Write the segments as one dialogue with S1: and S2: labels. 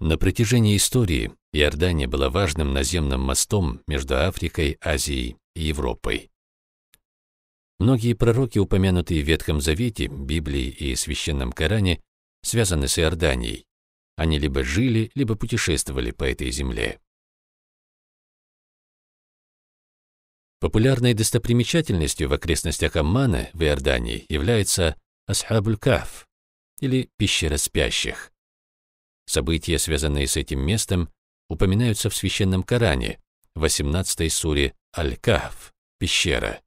S1: На протяжении истории Иордания была важным наземным мостом между Африкой, Азией и
S2: Европой. Многие пророки, упомянутые в Ветхом Завете, Библии
S1: и Священном Коране, связаны с Иорданией. Они либо жили, либо путешествовали по этой земле. Популярной достопримечательностью в окрестностях Аммана в Иордании является
S2: Асхабуль-Каф, или Пещера спящих. События, связанные с этим местом, упоминаются в Священном Коране, 18-й суре Аль-Кахф, пещера.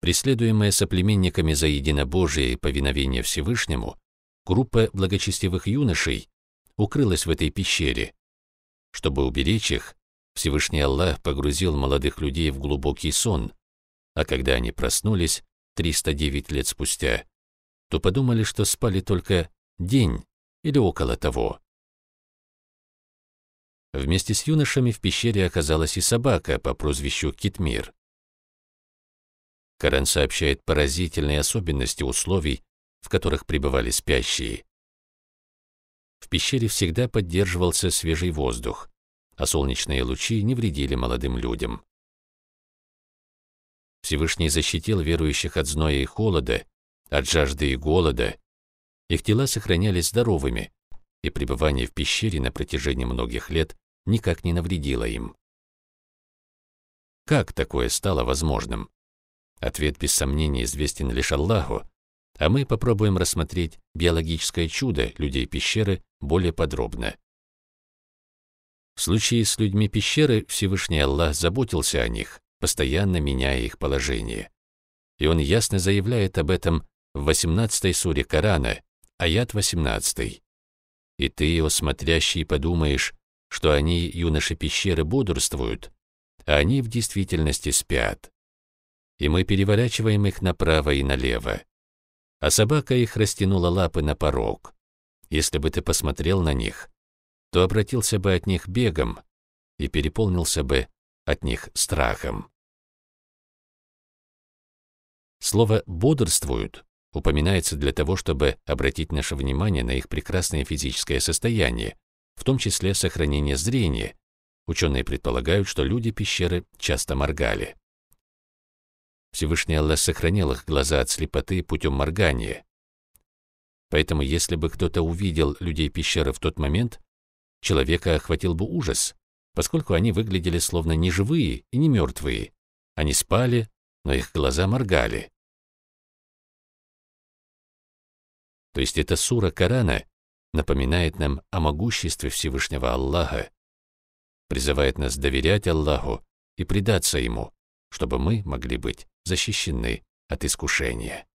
S2: Преследуемая соплеменниками за единобожие и повиновение Всевышнему, группа благочестивых юношей укрылась в этой пещере. Чтобы уберечь их, Всевышний Аллах погрузил молодых людей в глубокий сон, а когда они проснулись, 309 лет спустя, то подумали, что спали только день или около того.
S1: Вместе с юношами в пещере оказалась и собака по прозвищу Китмир. Коран сообщает поразительные особенности условий, в которых пребывали спящие. В
S2: пещере всегда поддерживался свежий воздух, а солнечные лучи не вредили молодым людям. Всевышний защитил верующих от зноя и холода, от жажды и голода, их тела сохранялись здоровыми, и пребывание в пещере на протяжении многих лет никак не навредило им. Как такое стало возможным? Ответ без сомнения известен лишь Аллаху, а мы попробуем рассмотреть биологическое чудо людей пещеры более подробно. В случае с людьми пещеры Всевышний Аллах заботился о них, постоянно меняя их положение. И он ясно заявляет об этом в 18 суре Корана, Аят 18. «И ты, о смотрящий, подумаешь, что они, юноши пещеры, бодрствуют, а они в действительности спят. И мы переворачиваем их направо и налево. А собака их растянула лапы на порог. Если бы ты посмотрел на
S1: них, то обратился бы от них бегом и переполнился бы от них страхом. Слово «бодрствуют»
S2: упоминается для того, чтобы обратить наше внимание на их прекрасное физическое состояние, в том числе сохранение зрения. Ученые предполагают, что люди пещеры часто моргали. Всевышний Аллах сохранил их глаза от слепоты путем моргания. Поэтому если бы кто-то увидел людей пещеры в тот момент, человека охватил бы ужас, поскольку они выглядели словно не живые
S1: и не мертвые. Они спали, но их глаза моргали. то есть эта сура Корана, напоминает нам о могуществе Всевышнего Аллаха, призывает нас доверять Аллаху и предаться Ему, чтобы мы могли быть защищены от искушения.